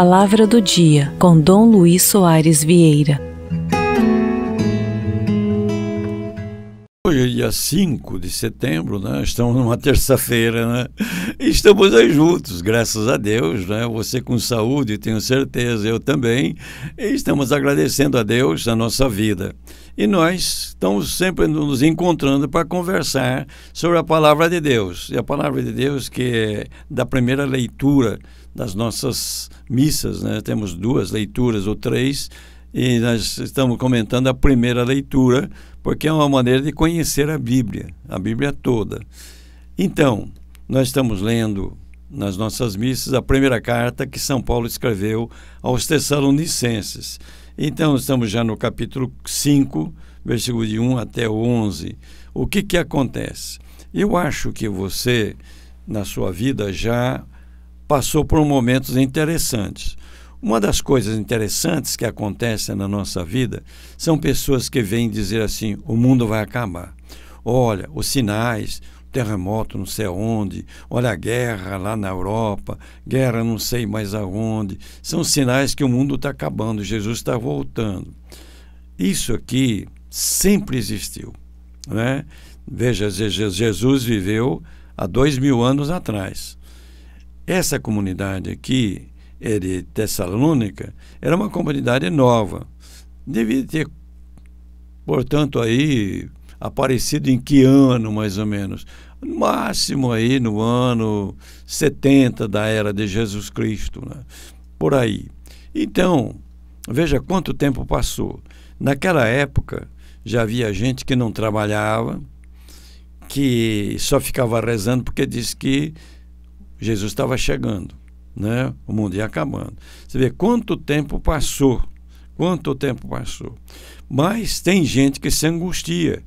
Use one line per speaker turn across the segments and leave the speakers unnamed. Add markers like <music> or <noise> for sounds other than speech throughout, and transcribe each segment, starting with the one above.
Palavra do Dia, com Dom Luiz Soares Vieira. Hoje é dia 5 de setembro, né? estamos numa terça-feira, né? estamos aí juntos, graças a Deus, né? você com saúde, tenho certeza, eu também, e estamos agradecendo a Deus a nossa vida. E nós estamos sempre nos encontrando para conversar sobre a palavra de Deus, e a palavra de Deus que é da primeira leitura das nossas missas, né? temos duas leituras ou três, e nós estamos comentando a primeira leitura porque é uma maneira de conhecer a Bíblia, a Bíblia toda. Então, nós estamos lendo nas nossas missas a primeira carta que São Paulo escreveu aos Tessalonicenses. Então, estamos já no capítulo 5, versículo de 1 até 11. O que, que acontece? Eu acho que você, na sua vida, já passou por momentos interessantes. Uma das coisas interessantes que acontece na nossa vida são pessoas que vêm dizer assim: o mundo vai acabar. Olha, os sinais, terremoto não sei onde, olha a guerra lá na Europa, guerra não sei mais aonde, são sinais que o mundo está acabando, Jesus está voltando. Isso aqui sempre existiu. Né? Veja, Jesus viveu há dois mil anos atrás. Essa comunidade aqui de Tessalônica era uma comunidade nova. Devia ter, portanto, aí aparecido em que ano, mais ou menos? No máximo aí no ano 70 da era de Jesus Cristo, né? por aí. Então, veja quanto tempo passou. Naquela época, já havia gente que não trabalhava, que só ficava rezando porque disse que Jesus estava chegando né? O mundo ia acabando. Você vê quanto tempo passou, quanto tempo passou. Mas tem gente que se angustia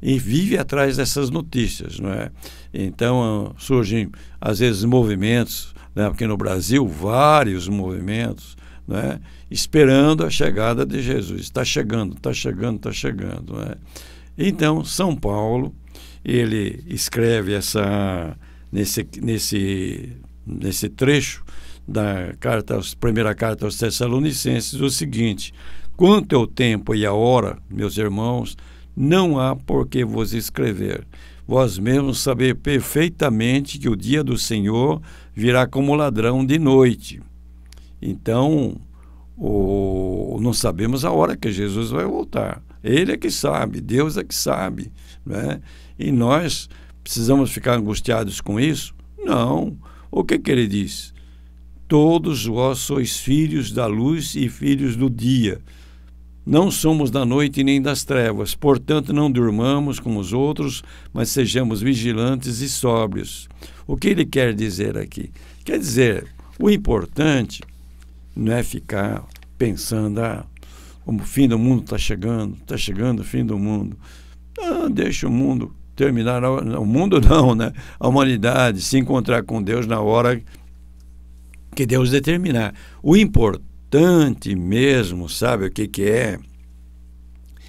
e vive atrás dessas notícias, não é? Então ah, surgem às vezes movimentos, né? Aqui no Brasil vários movimentos, é? Esperando a chegada de Jesus. Está chegando, está chegando, está chegando, não é? Então São Paulo ele escreve essa nesse, nesse nesse trecho da carta, primeira carta aos Tessalonicenses, o seguinte: Quanto ao tempo e à hora, meus irmãos, não há por que vos escrever. Vós mesmos saber perfeitamente que o dia do Senhor virá como ladrão de noite. Então, o, não sabemos a hora que Jesus vai voltar. Ele é que sabe, Deus é que sabe. Né? E nós precisamos ficar angustiados com isso? Não. Não o que, que ele diz? Todos vós sois filhos da luz e filhos do dia. Não somos da noite nem das trevas, portanto, não durmamos como os outros, mas sejamos vigilantes e sóbrios. O que ele quer dizer aqui? Quer dizer, o importante não é ficar pensando, ah, o fim do mundo está chegando, está chegando o fim do mundo. Ah, deixa o mundo terminar o mundo <laughs> não, né? A humanidade se encontrar com Deus na hora que Deus determinar. O importante mesmo, sabe o que que é?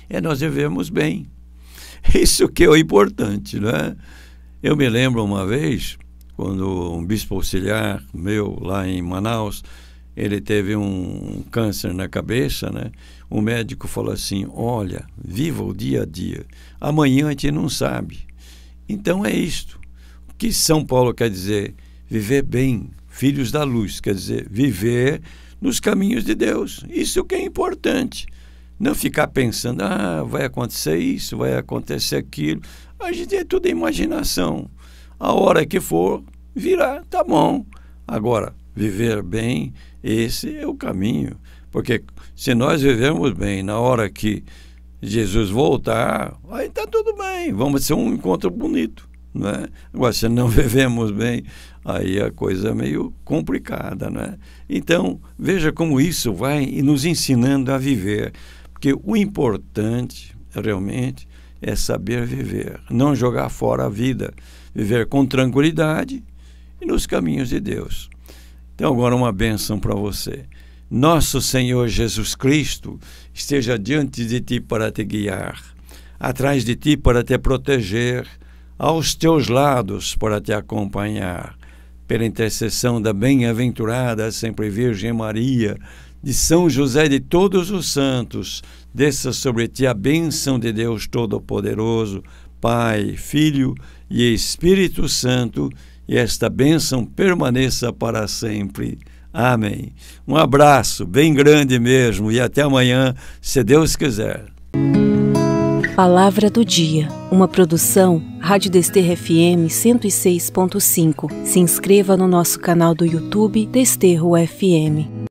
É nós vivemos bem. <laughs> Isso que é o importante, não é Eu me lembro uma vez quando um bispo auxiliar meu lá em Manaus ele teve um câncer na cabeça, né? O médico falou assim: "Olha, viva o dia a dia. Amanhã a gente não sabe". Então é isto. O que São Paulo quer dizer? Viver bem, filhos da luz, quer dizer, viver nos caminhos de Deus. Isso que é importante. Não ficar pensando, ah, vai acontecer isso, vai acontecer aquilo. A gente é tudo imaginação. A hora que for, virá, tá bom. Agora, viver bem, esse é o caminho. Porque se nós vivermos bem na hora que Jesus voltar, aí está tudo bem, vamos ser um encontro bonito. Né? Agora, se não <laughs> vivemos bem, aí a coisa é meio complicada. Né? Então, veja como isso vai nos ensinando a viver. Porque o importante, realmente, é saber viver, não jogar fora a vida, viver com tranquilidade e nos caminhos de Deus. Então, agora uma bênção para você. Nosso Senhor Jesus Cristo esteja diante de ti para te guiar, atrás de ti para te proteger, aos teus lados para te acompanhar. Pela intercessão da bem-aventurada sempre Virgem Maria, de São José de todos os santos, desça sobre ti a bênção de Deus Todo-Poderoso, Pai, Filho e Espírito Santo e esta bênção permaneça para sempre. Amém. Um abraço bem grande mesmo e até amanhã, se Deus quiser. Palavra do Dia, uma produção Rádio Desterro FM 106.5. Se inscreva no nosso canal do YouTube Desterro FM.